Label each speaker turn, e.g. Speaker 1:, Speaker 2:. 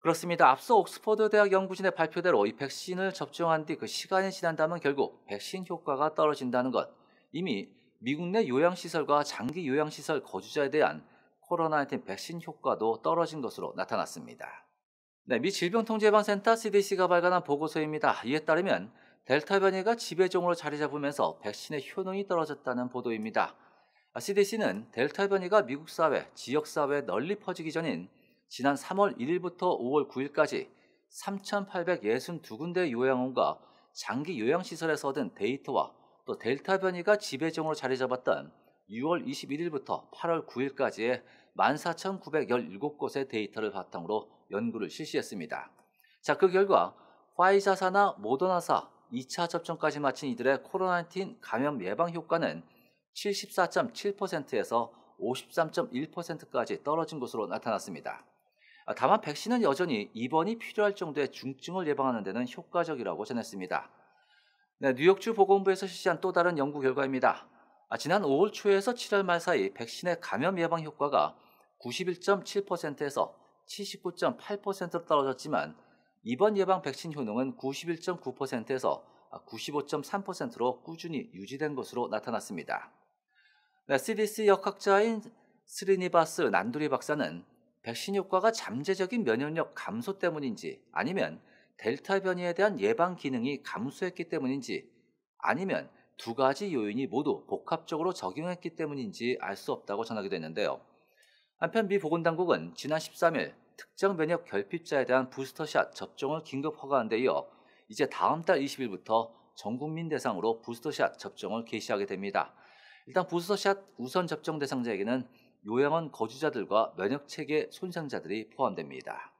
Speaker 1: 그렇습니다. 앞서 옥스퍼드 대학 연구진의 발표대로 이 백신을 접종한 뒤 그 시간이 지난다면 결국 백신 효과가 떨어진다는 것. 이미 미국 내 요양시설과 장기 요양시설 거주자에 대한 코로나19 백신 효과도 떨어진 것으로 나타났습니다. 네, 미 질병통제방센터 CDC가 발간한 보고서입니다. 이에 따르면 델타 변이가 지배종으로 자리 잡으면서 백신의 효능이 떨어졌다는 보도입니다. CDC는 아, 델타 변이가 미국 사회, 지역 사회에 널리 퍼지기 전인 지난 3월 1일부터 5월 9일까지 3,862군데 요양원과 장기 요양시설에서 얻은 데이터와 또 델타 변이가 지배종으로 자리 잡았던 6월 21일부터 8월 9일까지의 14,917곳의 데이터를 바탕으로 연구를 실시했습니다. 자, 그 결과 화이자사나 모더나사 2차 접종까지 마친 이들의 코로나19 감염 예방 효과는 74.7%에서 53.1%까지 떨어진 것으로 나타났습니다. 아, 다만 백신은 여전히 입원이 필요할 정도의 중증을 예방하는 데는 효과적이라고 전했습니다. 네, 뉴욕주 보건부에서 실시한 또 다른 연구 결과입니다. 아, 지난 5월 초에서 7월 말 사이 백신의 감염 예방 효과가 91.7%에서 79.8%로 떨어졌지만 이번 예방 백신 효능은 91.9%에서 95.3%로 꾸준히 유지된 것으로 나타났습니다. 네, CDC 역학자인 스리니바스 난두리 박사는 백신 효과가 잠재적인 면역력 감소 때문인지 아니면 델타 변이에 대한 예방 기능이 감소했기 때문인지 아니면 두 가지 요인이 모두 복합적으로 적용했기 때문인지 알 수 없다고 전하기도 했는데요. 한편 미 보건당국은 지난 13일 특정 면역 결핍자에 대한 부스터샷 접종을 긴급 허가한 데 이어 이제 다음 달 20일부터 전 국민 대상으로 부스터샷 접종을 개시하게 됩니다. 일단 부스터샷 우선 접종 대상자에게는 요양원 거주자들과 면역체계 손상자들이 포함됩니다.